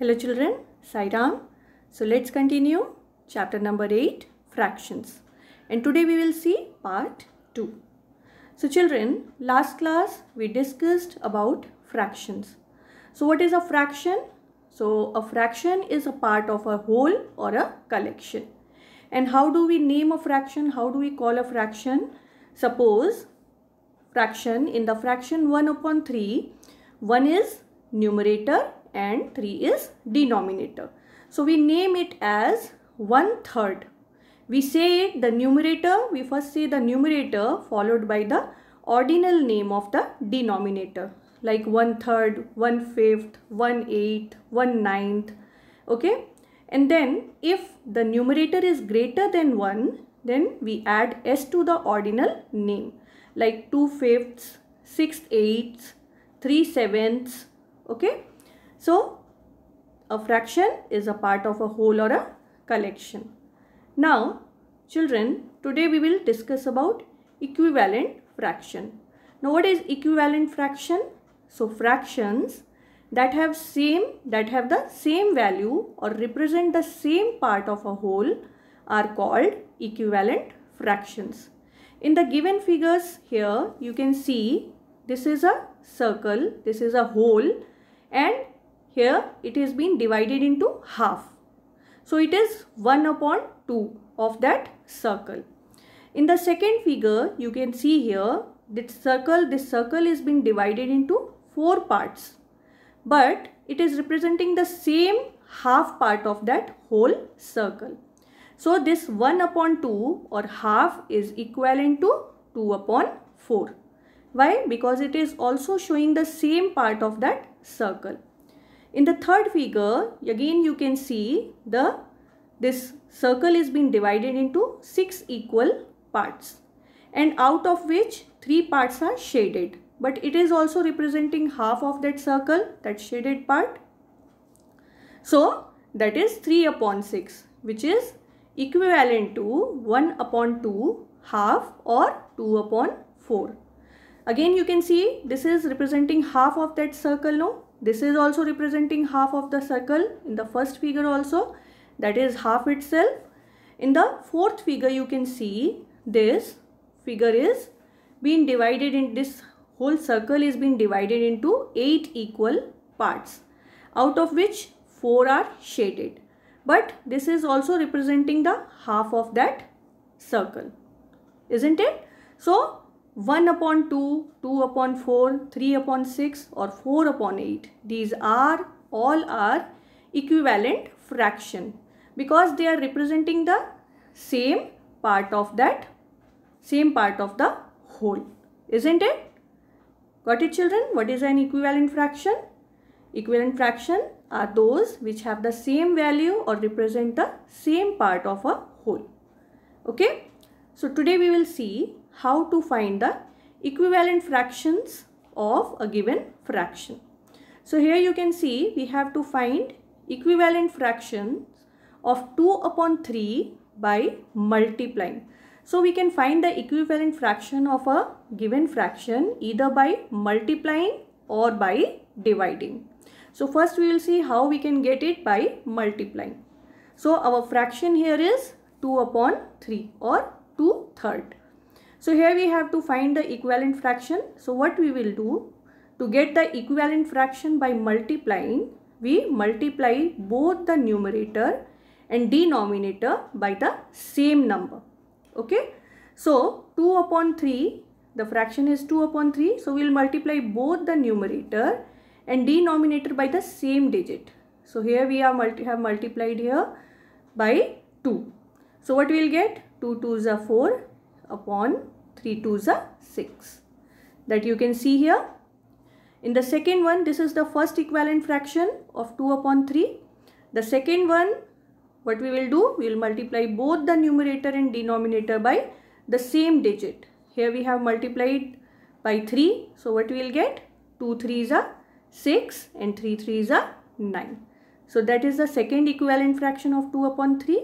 Hello children, Sairam. So let's continue chapter number 8 fractions and today we will see part 2. So children last class we discussed about fractions. So what is a fraction? So a fraction is a part of a whole or a collection. And how do we name a fraction? How do we call a fraction? Suppose fraction in the fraction 1 upon 3 1 is numerator and 3 is denominator. So we name it as one third. We say it the numerator, we first say the numerator followed by the ordinal name of the denominator like one third, one fifth, one eighth, one ninth. Okay. And then if the numerator is greater than 1, then we add s to the ordinal name like 2 fifths, 6 eighths, 3 sevenths. Okay. So, a fraction is a part of a whole or a collection. Now, children, today we will discuss about equivalent fraction. Now, what is equivalent fraction? So, fractions that have same that have the same value or represent the same part of a whole are called equivalent fractions. In the given figures here, you can see this is a circle, this is a whole and here it has been divided into half. So it is 1 upon 2 of that circle. In the second figure, you can see here this circle, this circle is being divided into four parts. But it is representing the same half part of that whole circle. So this 1 upon 2 or half is equivalent to 2 upon 4. Why? Because it is also showing the same part of that circle. In the third figure, again you can see the this circle is being divided into 6 equal parts and out of which 3 parts are shaded. But it is also representing half of that circle, that shaded part. So that is 3 upon 6 which is equivalent to 1 upon 2 half or 2 upon 4. Again you can see this is representing half of that circle now this is also representing half of the circle in the first figure also that is half itself. In the fourth figure you can see this figure is being divided in this whole circle is being divided into 8 equal parts out of which 4 are shaded. But this is also representing the half of that circle. Isn't it? So 1 upon 2, 2 upon 4, 3 upon 6 or 4 upon 8. These are all are equivalent fraction because they are representing the same part of that same part of the whole. Isn't it? Got it children? What is an equivalent fraction? Equivalent fraction are those which have the same value or represent the same part of a whole. Okay. So today we will see how to find the equivalent fractions of a given fraction. So here you can see we have to find equivalent fractions of 2 upon 3 by multiplying. So we can find the equivalent fraction of a given fraction either by multiplying or by dividing. So first we will see how we can get it by multiplying. So our fraction here is 2 upon 3 or 2 third. So here we have to find the equivalent fraction. So what we will do to get the equivalent fraction by multiplying, we multiply both the numerator and denominator by the same number. Okay. So 2 upon 3, the fraction is 2 upon 3. So we will multiply both the numerator and denominator by the same digit. So here we are multi have multiplied here by 2. So what we will get? 2 2s are 4 upon 3 2s are 6 that you can see here. In the second one, this is the first equivalent fraction of 2 upon 3. The second one, what we will do, we will multiply both the numerator and denominator by the same digit. Here we have multiplied by 3. So what we will get? 2 3s are 6 and 3 3s are 9. So that is the second equivalent fraction of 2 upon 3.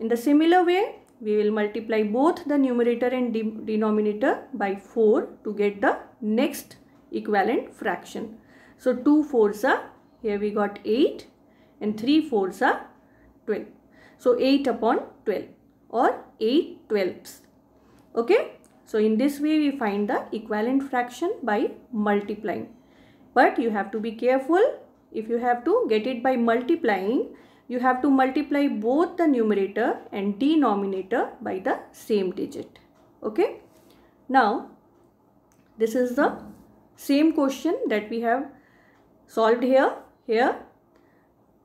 In the similar way, we will multiply both the numerator and de denominator by 4 to get the next equivalent fraction. So 2 fours are, here we got 8 and 3 fours are 12. So 8 upon 12 or 8 twelfths. Okay. So in this way we find the equivalent fraction by multiplying. But you have to be careful. If you have to get it by multiplying, you have to multiply both the numerator and denominator by the same digit. Okay. Now, this is the same question that we have solved here. Here,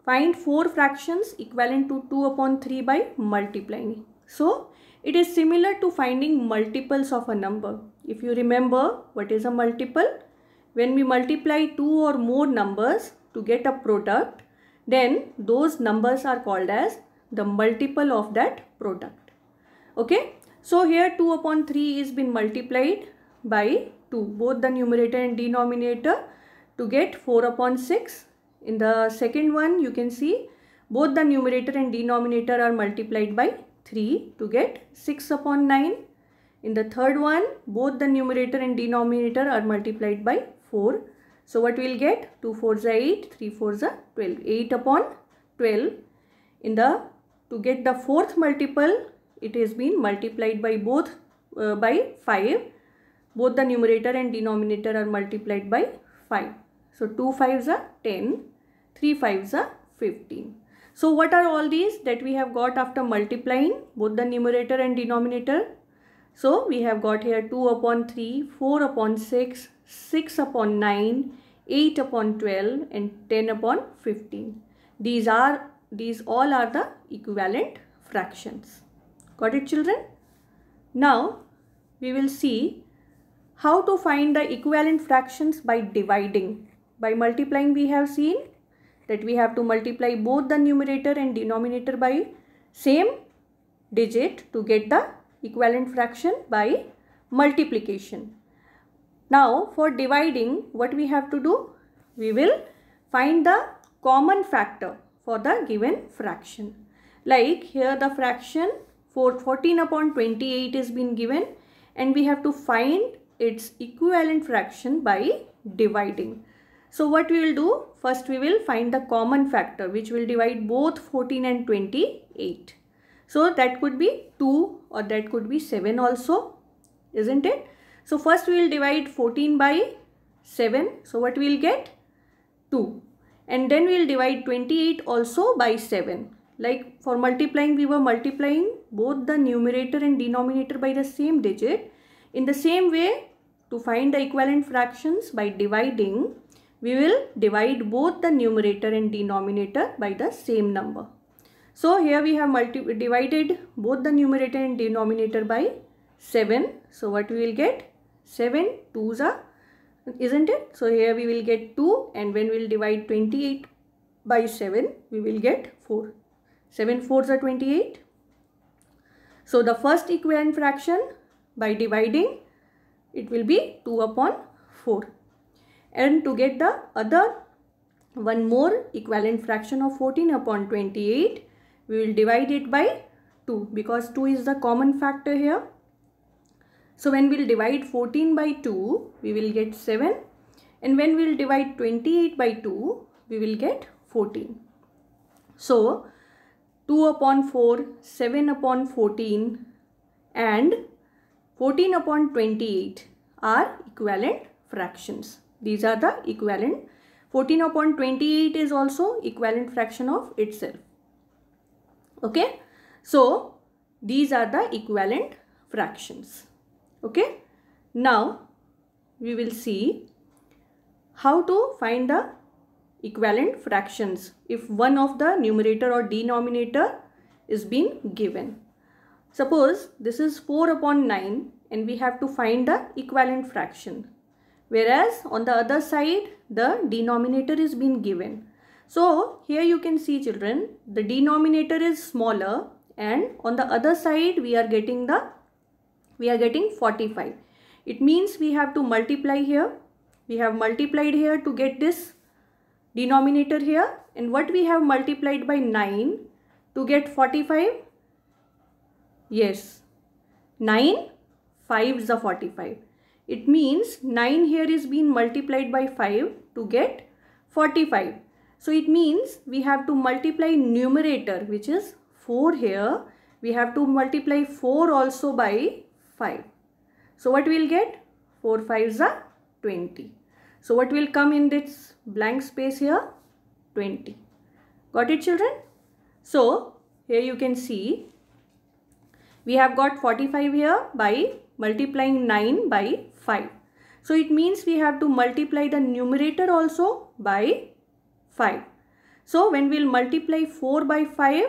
find 4 fractions equivalent to 2 upon 3 by multiplying. So, it is similar to finding multiples of a number. If you remember what is a multiple, when we multiply two or more numbers to get a product, then those numbers are called as the multiple of that product okay so here 2 upon 3 is been multiplied by 2 both the numerator and denominator to get 4 upon 6 in the second one you can see both the numerator and denominator are multiplied by 3 to get 6 upon 9 in the third one both the numerator and denominator are multiplied by 4 so what we will get? 2 4s are 8, 3 4s are 12. 8 upon 12 in the to get the fourth multiple it has been multiplied by both uh, by 5 both the numerator and denominator are multiplied by 5 so 2 5s are 10 3 5s are 15 so what are all these that we have got after multiplying both the numerator and denominator so we have got here 2 upon 3 4 upon 6 6 upon 9, 8 upon 12 and 10 upon 15. These are, these all are the equivalent fractions. Got it children? Now we will see how to find the equivalent fractions by dividing. By multiplying we have seen that we have to multiply both the numerator and denominator by same digit to get the equivalent fraction by multiplication. Now for dividing what we have to do? We will find the common factor for the given fraction. Like here the fraction for 14 upon 28 is been given and we have to find its equivalent fraction by dividing. So what we will do? First we will find the common factor which will divide both 14 and 28. So that could be 2 or that could be 7 also. Isn't it? So first we will divide 14 by 7. So what we will get? 2. And then we will divide 28 also by 7. Like for multiplying, we were multiplying both the numerator and denominator by the same digit. In the same way, to find the equivalent fractions by dividing, we will divide both the numerator and denominator by the same number. So here we have multi divided both the numerator and denominator by 7. So what we will get? 7 2s are isn't it so here we will get 2 and when we'll divide 28 by 7 we will get 4 7 4s are 28 so the first equivalent fraction by dividing it will be 2 upon 4 and to get the other one more equivalent fraction of 14 upon 28 we will divide it by 2 because 2 is the common factor here so when we'll divide 14 by 2, we will get 7. And when we'll divide 28 by 2, we will get 14. So 2 upon 4, 7 upon 14 and 14 upon 28 are equivalent fractions. These are the equivalent. 14 upon 28 is also equivalent fraction of itself. Okay. So, these are the equivalent fractions okay now we will see how to find the equivalent fractions if one of the numerator or denominator is being given suppose this is 4 upon 9 and we have to find the equivalent fraction whereas on the other side the denominator is being given so here you can see children the denominator is smaller and on the other side we are getting the we are getting 45 it means we have to multiply here we have multiplied here to get this denominator here and what we have multiplied by 9 to get 45 yes 9 5 is a 45 it means 9 here is being multiplied by 5 to get 45 so it means we have to multiply numerator which is 4 here we have to multiply 4 also by 5. So what we'll get? 4 5s are 20. So what will come in this blank space here? 20. Got it children? So here you can see we have got 45 here by multiplying 9 by 5. So it means we have to multiply the numerator also by 5. So when we will multiply 4 by 5,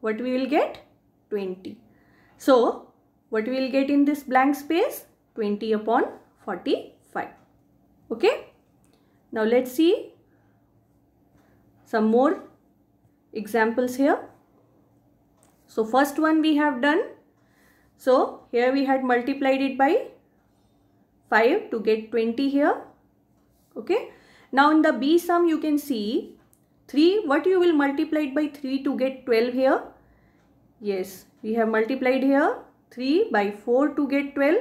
what we will get? 20. So what we will get in this blank space? 20 upon 45. Okay. Now let's see some more examples here. So first one we have done. So here we had multiplied it by 5 to get 20 here. Okay. Now in the B sum you can see 3. What you will multiply it by 3 to get 12 here? Yes. We have multiplied here 3 by 4 to get 12.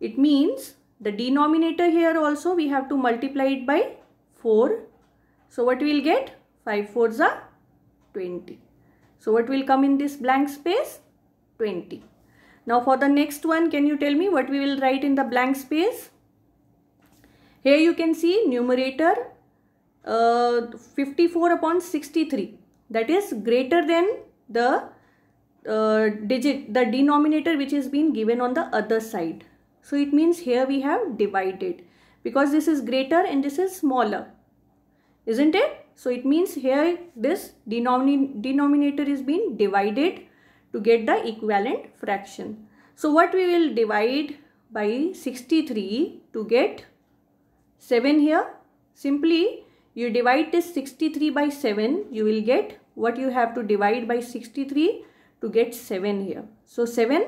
It means the denominator here also we have to multiply it by 4. So what we will get? 5 fours are 20. So what will come in this blank space? 20. Now for the next one can you tell me what we will write in the blank space? Here you can see numerator uh, 54 upon 63 that is greater than the uh, digit the denominator which is being given on the other side so it means here we have divided because this is greater and this is smaller isn't it so it means here this denomin denominator is being divided to get the equivalent fraction so what we will divide by 63 to get 7 here simply you divide this 63 by 7 you will get what you have to divide by 63 to get 7 here. So 7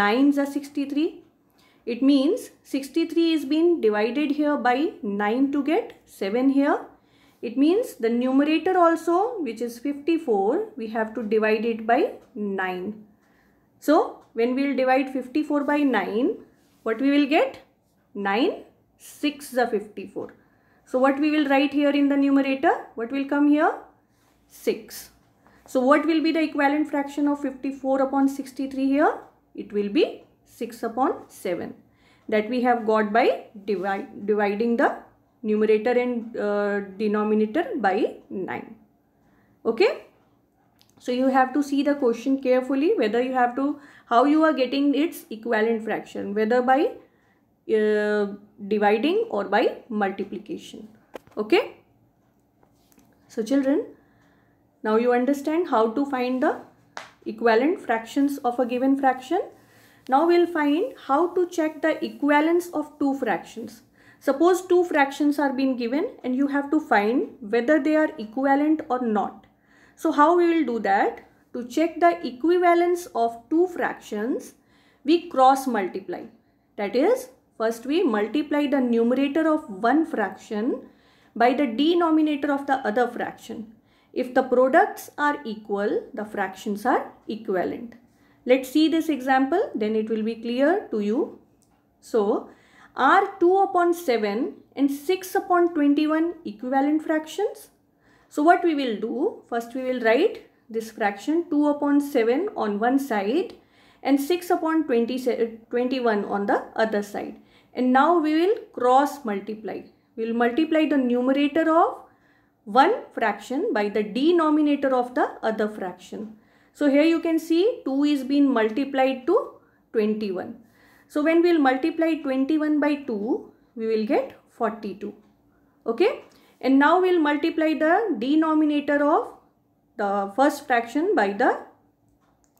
9s are 63. It means 63 is being divided here by 9 to get 7 here. It means the numerator also which is 54 we have to divide it by 9. So when we will divide 54 by 9 what we will get? 9 6 are 54. So what we will write here in the numerator? What will come here? 6. So what will be the equivalent fraction of 54 upon 63 here? It will be 6 upon 7 that we have got by divide, dividing the numerator and uh, denominator by 9. Okay. So you have to see the question carefully whether you have to, how you are getting its equivalent fraction, whether by uh, dividing or by multiplication. Okay. So children, now you understand how to find the equivalent fractions of a given fraction. Now we'll find how to check the equivalence of two fractions. Suppose two fractions are being given and you have to find whether they are equivalent or not. So how we will do that? To check the equivalence of two fractions, we cross multiply. That is, first we multiply the numerator of one fraction by the denominator of the other fraction. If the products are equal, the fractions are equivalent. Let's see this example, then it will be clear to you. So, are 2 upon 7 and 6 upon 21 equivalent fractions? So, what we will do, first we will write this fraction 2 upon 7 on one side and 6 upon 20, 21 on the other side. And now we will cross multiply. We will multiply the numerator of one fraction by the denominator of the other fraction. So here you can see 2 is being multiplied to 21. So when we will multiply 21 by 2, we will get 42. Okay. And now we will multiply the denominator of the first fraction by the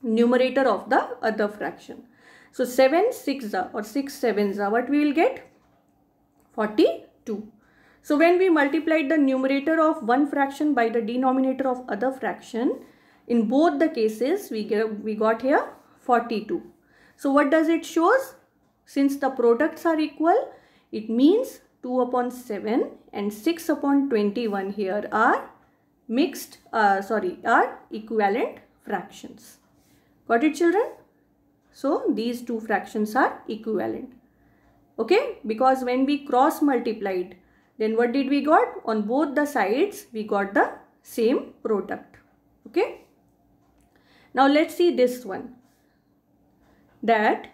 numerator of the other fraction. So 7 6 or 6 7 what we will get? 42. So when we multiplied the numerator of one fraction by the denominator of other fraction, in both the cases we, get, we got here 42. So what does it shows? Since the products are equal, it means 2 upon 7 and 6 upon 21 here are mixed, uh, sorry, are equivalent fractions. Got it children? So these two fractions are equivalent. Okay, because when we cross multiplied, then what did we got? On both the sides, we got the same product. Okay. Now let's see this one. That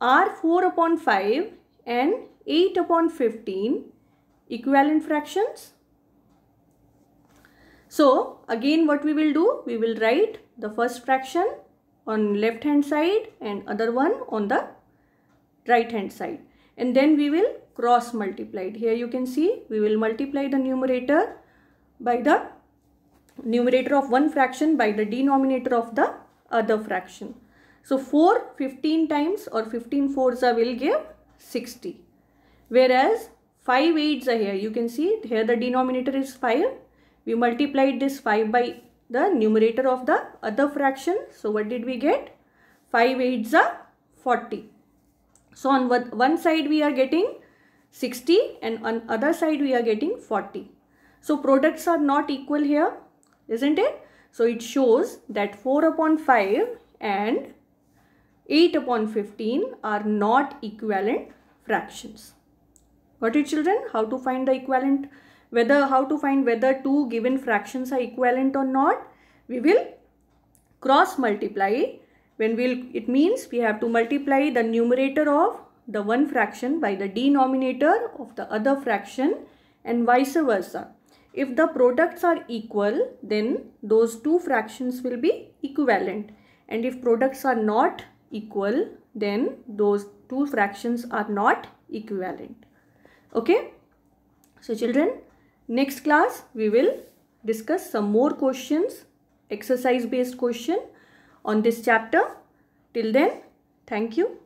R4 upon 5 and 8 upon 15 equivalent fractions. So again what we will do? We will write the first fraction on left hand side and other one on the right hand side and then we will cross multiplied. Here you can see we will multiply the numerator by the numerator of one fraction by the denominator of the other fraction. So 4 15 times or 15 fours will give 60. Whereas 5 eights are here. You can see here the denominator is 5. We multiplied this 5 by the numerator of the other fraction. So what did we get? 5 eights are 40. So on one side we are getting 60 and on other side we are getting 40. So products are not equal here, isn't it? So it shows that 4 upon 5 and 8 upon 15 are not equivalent fractions. Got it children? How to find the equivalent, whether how to find whether two given fractions are equivalent or not? We will cross multiply when we'll, it means we have to multiply the numerator of the one fraction by the denominator of the other fraction and vice versa. If the products are equal, then those two fractions will be equivalent. And if products are not equal, then those two fractions are not equivalent. Okay. So children, next class we will discuss some more questions, exercise based question on this chapter. Till then, thank you.